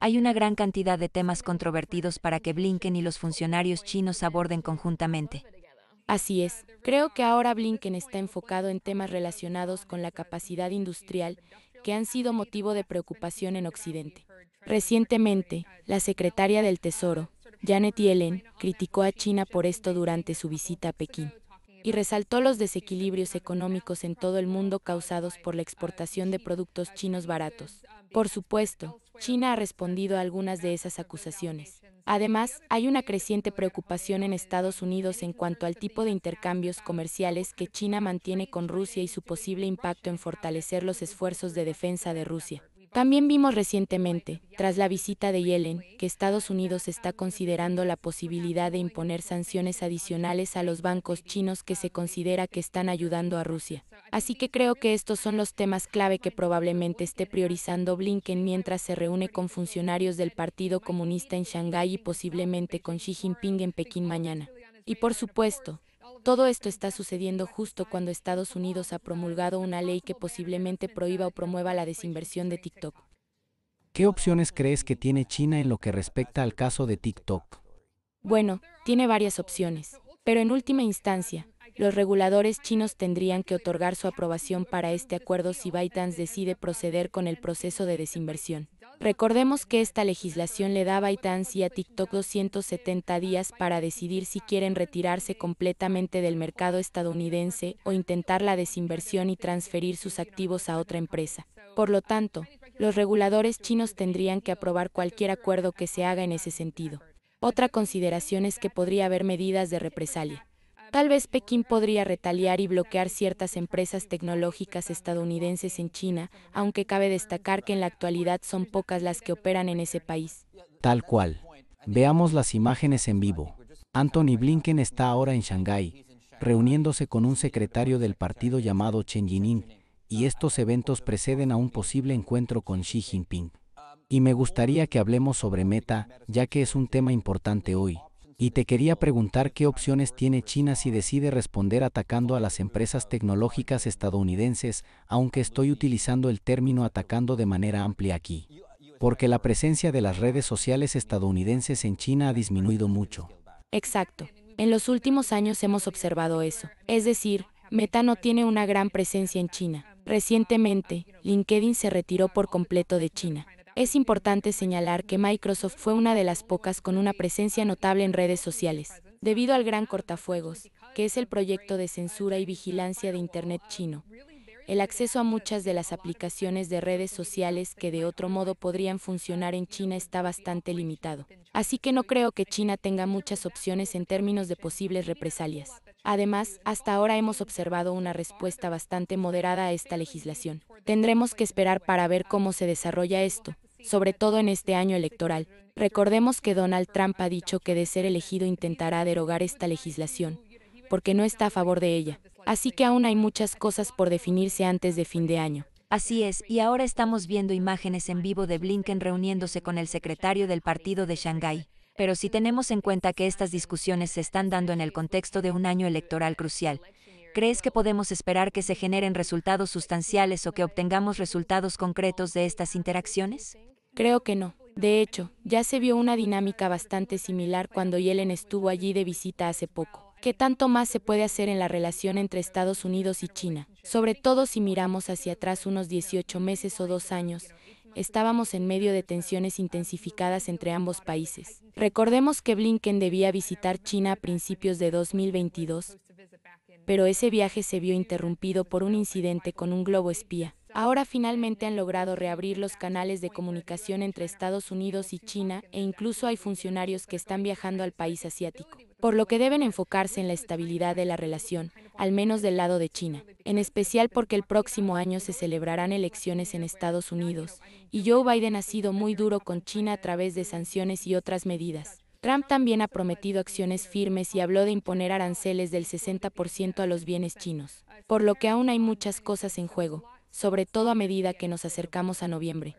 Hay una gran cantidad de temas controvertidos para que Blinken y los funcionarios chinos aborden conjuntamente. Así es, creo que ahora Blinken está enfocado en temas relacionados con la capacidad industrial que han sido motivo de preocupación en Occidente. Recientemente, la secretaria del Tesoro, Janet Yellen, criticó a China por esto durante su visita a Pekín y resaltó los desequilibrios económicos en todo el mundo causados por la exportación de productos chinos baratos. Por supuesto, China ha respondido a algunas de esas acusaciones. Además, hay una creciente preocupación en Estados Unidos en cuanto al este tipo de intercambios comerciales que China mantiene con Rusia y su posible impacto en fortalecer los esfuerzos de defensa de Rusia. También vimos recientemente, tras la visita de Yellen, que Estados Unidos está considerando la posibilidad de imponer sanciones adicionales a los bancos chinos que se considera que están ayudando a Rusia. Así que creo que estos son los temas clave que probablemente esté priorizando Blinken mientras se reúne con funcionarios del Partido Comunista en Shanghái y posiblemente con Xi Jinping en Pekín mañana. Y por supuesto, todo esto está sucediendo justo cuando Estados Unidos ha promulgado una ley que posiblemente prohíba o promueva la desinversión de TikTok. ¿Qué opciones crees que tiene China en lo que respecta al caso de TikTok? Bueno, tiene varias opciones, pero en última instancia, los reguladores chinos tendrían que otorgar su aprobación para este acuerdo si ByteDance decide proceder con el proceso de desinversión. Recordemos que esta legislación le da a ByteDance y a TikTok 270 días para decidir si quieren retirarse completamente del mercado estadounidense o intentar la desinversión y transferir sus activos a otra empresa. Por lo tanto, los reguladores chinos tendrían que aprobar cualquier acuerdo que se haga en ese sentido. Otra consideración es que podría haber medidas de represalia. Tal vez Pekín podría retaliar y bloquear ciertas empresas tecnológicas estadounidenses en China, aunque cabe destacar que en la actualidad son pocas las que operan en ese país. Tal cual. Veamos las imágenes en vivo. Anthony Blinken está ahora en Shanghái, reuniéndose con un secretario del partido llamado Chen Yinin, y estos eventos preceden a un posible encuentro con Xi Jinping. Y me gustaría que hablemos sobre Meta, ya que es un tema importante hoy. Y te quería preguntar qué opciones tiene China si decide responder atacando a las empresas tecnológicas estadounidenses, aunque estoy utilizando el término atacando de manera amplia aquí. Porque la presencia de las redes sociales estadounidenses en China ha disminuido mucho. Exacto. En los últimos años hemos observado eso. Es decir, Meta no tiene una gran presencia en China. Recientemente, LinkedIn se retiró por completo de China. Es importante señalar que Microsoft fue una de las pocas con una presencia notable en redes sociales, debido al gran cortafuegos, que es el proyecto de censura y vigilancia de Internet chino. El acceso a muchas de las aplicaciones de redes sociales que de otro modo podrían funcionar en China está bastante limitado. Así que no creo que China tenga muchas opciones en términos de posibles represalias. Además, hasta ahora hemos observado una respuesta bastante moderada a esta legislación. Tendremos que esperar para ver cómo se desarrolla esto sobre todo en este año electoral. Recordemos que Donald Trump ha dicho que de ser elegido intentará derogar esta legislación, porque no está a favor de ella. Así que aún hay muchas cosas por definirse antes de fin de año. Así es, y ahora estamos viendo imágenes en vivo de Blinken reuniéndose con el secretario del partido de Shanghái. Pero si tenemos en cuenta que estas discusiones se están dando en el contexto de un año electoral crucial, ¿crees que podemos esperar que se generen resultados sustanciales o que obtengamos resultados concretos de estas interacciones? Creo que no. De hecho, ya se vio una dinámica bastante similar cuando Yellen estuvo allí de visita hace poco. ¿Qué tanto más se puede hacer en la relación entre Estados Unidos y China? Sobre todo si miramos hacia atrás unos 18 meses o dos años, estábamos en medio de tensiones intensificadas entre ambos países. Recordemos que Blinken debía visitar China a principios de 2022, pero ese viaje se vio interrumpido por un incidente con un globo espía. Ahora finalmente han logrado reabrir los canales de comunicación entre Estados Unidos y China e incluso hay funcionarios que están viajando al país asiático, por lo que deben enfocarse en la estabilidad de la relación, al menos del lado de China, en especial porque el próximo año se celebrarán elecciones en Estados Unidos, y Joe Biden ha sido muy duro con China a través de sanciones y otras medidas. Trump también ha prometido acciones firmes y habló de imponer aranceles del 60% a los bienes chinos, por lo que aún hay muchas cosas en juego, sobre todo a medida que nos acercamos a noviembre.